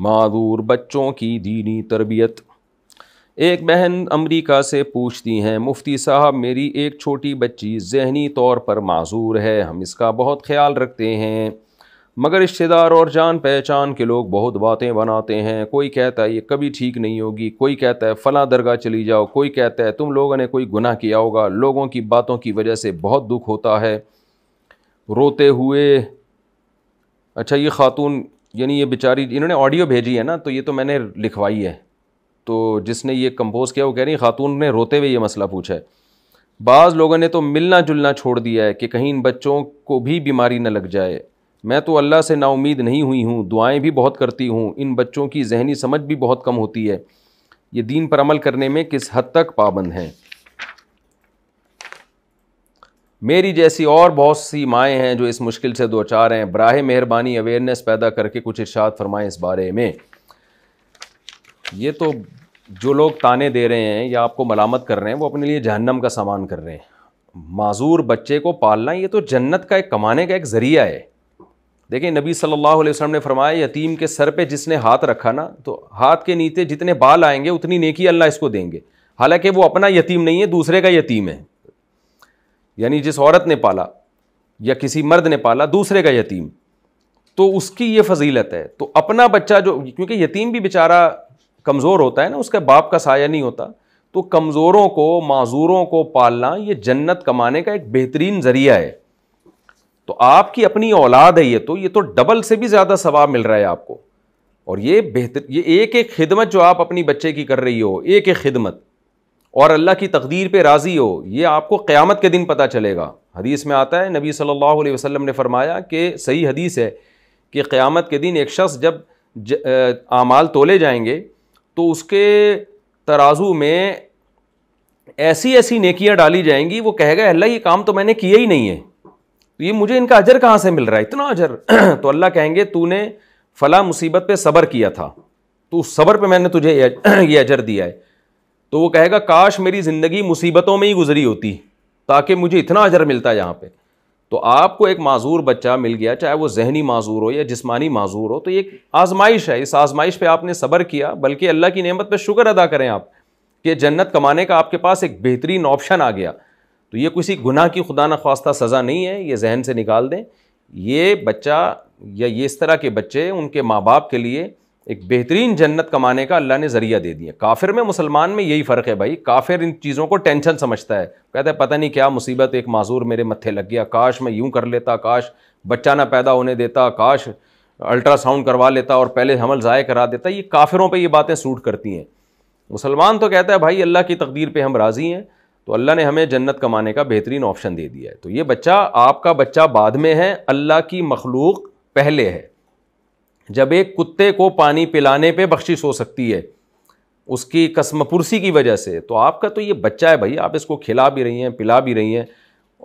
मारूर बच्चों की दीनी तरबियत एक बहन अमेरिका से पूछती हैं मुफ्ती साहब मेरी एक छोटी बच्ची जहनी तौर पर मज़ूर है हम इसका बहुत ख्याल रखते हैं मगर रिश्तेदार और जान पहचान के लोग बहुत बातें बनाते हैं कोई कहता है ये कभी ठीक नहीं होगी कोई कहता है फ़लाँ दरगाह चली जाओ कोई कहता है तुम लोगों ने कोई गुनाह किया होगा लोगों की बातों की वजह से बहुत दुख होता है रोते हुए अच्छा ये खातून यानी ये बेचारी इन्होंने ऑडियो भेजी है ना तो ये तो मैंने लिखवाई है तो जिसने ये कंपोज़ किया वो कह रही खातून ने रोते हुए ये मसला पूछा है बाज़ लोगों ने तो मिलना जुलना छोड़ दिया है कि कहीं इन बच्चों को भी बीमारी न लग जाए मैं तो अल्लाह से नाउमीद नहीं हुई हूँ दुआएँ भी बहुत करती हूँ इन बच्चों की जहनी समझ भी बहुत कम होती है ये दीन पर अमल करने में किस हद तक पाबंद हैं मेरी जैसी और बहुत सी माएँ हैं जो इस मुश्किल से दो चार हैं बरह मेहरबानी अवेयरनेस पैदा करके कुछ इर्शाद फरमाएँ इस बारे में ये तो जो लोग ताने दे रहे हैं या आपको मलामत कर रहे हैं वो अपने लिए जहन्नम का सामान कर रहे हैं माजूर बच्चे को पालना ये तो जन्नत का एक कमाने का एक ज़रिया है देखिए नबी सल्लल्लाहु अलैहि वसल्लम ने फरमाया यतीम के सर पे जिसने हाथ रखा ना तो हाथ के नीचे जितने बाल आएंगे उतनी नेकी अल्लाह इसको देंगे हालांकि वो अपना यतीम नहीं है दूसरे का यतीम है यानी जिस औरत ने पाला या किसी मर्द ने पाला दूसरे का यतीम तो उसकी ये फजीलत है तो अपना बच्चा जो क्योंकि यतीम भी बेचारा कमज़ोर होता है ना उसके बाप का साया नहीं होता तो कमज़ोरों को माजूरों को पालना ये जन्नत कमाने का एक बेहतरीन ज़रिया है तो आपकी अपनी औलाद है ये तो ये तो डबल से भी ज़्यादा सवाब मिल रहा है आपको और ये बेहतर ये एक एक खिदमत जो आप अपनी बच्चे की कर रही हो एक एक खिदमत और अल्लाह की तकदीर पे राज़ी हो ये आपको क़यामत के दिन पता चलेगा हदीस में आता है नबी सल्लल्लाहु अलैहि वसल्लम ने फरमाया कि सही हदीस है कि क़्यामत के दिन एक शख्स जब आमाल तोले जाएंगे तो उसके तराजू में ऐसी ऐसी नेकियां डाली जाएंगी वो कहेगा अल्लाह ये काम तो मैंने किया ही नहीं है तो ये मुझे इनका अजर कहाँ से मिल रहा है इतना अजर तो अल्लाह कहेंगे तूने फ़ला मुसीबत पर सब्र किया था तो उस सब्र पर मैंने तुझे ये अजर दिया है तो वो कहेगा काश मेरी ज़िंदगी मुसीबतों में ही गुजरी होती ताकि मुझे इतना अजर मिलता यहाँ पे तो आपको एक माजूर बच्चा मिल गया चाहे वो जहनी माजूर हो या जिसमानी माजूर हो तो ये एक आजमाइश है इस आजमाइश पे आपने सब्र किया बल्कि अल्लाह की नेमत पे शुक्र अदा करें आप कि जन्नत कमाने का आपके पास एक बेहतरीन ऑप्शन आ गया तो ये किसी गुनाह की खुदा न खास्ता सज़ा नहीं है ये जहन से निकाल दें ये बच्चा या ये इस तरह के बच्चे उनके माँ बाप के लिए एक बेहतरीन जन्नत कमाने का अल्लाह ने ज़रिया दे दिया काफिर में मुसलमान में यही फ़र्क है भाई काफिर इन चीज़ों को टेंशन समझता है कहता है पता नहीं क्या मुसीबत एक माजूर मेरे मत्थे लग गया काश मैं यूँ कर लेता काश बच्चा ना पैदा होने देता काश अल्ट्रासाउंड करवा लेता और पहले हमल ज़ाय करा देता ये काफिरों पर ये बातें सूट करती हैं मुसलमान तो कहता है भाई अल्लाह की तकदीर पर हम राज़ी हैं तो अल्लाह ने हमें जन्नत कमाने का बेहतरीन ऑप्शन दे दिया है तो ये बच्चा आपका बच्चा बाद में है अल्लाह की मखलूक पहले है जब एक कुत्ते को पानी पिलाने पे बख्शिश हो सकती है उसकी कसमपुरसी की वजह से तो आपका तो ये बच्चा है भाई आप इसको खिला भी रही हैं पिला भी रही हैं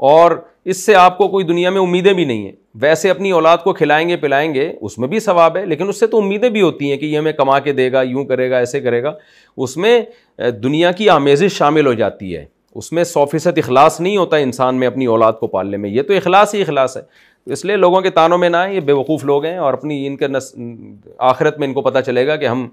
और इससे आपको कोई दुनिया में उम्मीदें भी नहीं हैं वैसे अपनी औलाद को खिलाएंगे पिलाएंगे उसमें भी सवाब है लेकिन उससे तो उम्मीदें भी होती हैं कि ये हमें कमा के देगा यूँ करेगा ऐसे करेगा उसमें दुनिया की आमेजिश शामिल हो जाती है उसमें सौ फीसद अखलास नहीं होता इंसान में अपनी औलाद को पालने में ये तो अखलास ही अखलास है इसलिए लोगों के तानों में ना ये बेवकूफ़ लोग हैं और अपनी इनके नस आखिरत में इनको पता चलेगा कि हम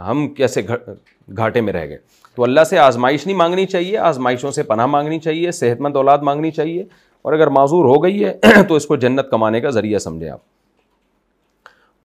हम कैसे घाटे में रह गए तो अल्लाह से आजमाइश नहीं मांगनी चाहिए आजमाइशों से पनाह मांगनी चाहिए सेहतमंद औलाद मांगनी चाहिए और अगर माजूर हो गई है तो इसको जन्नत कमाने का ज़रिया समझें आप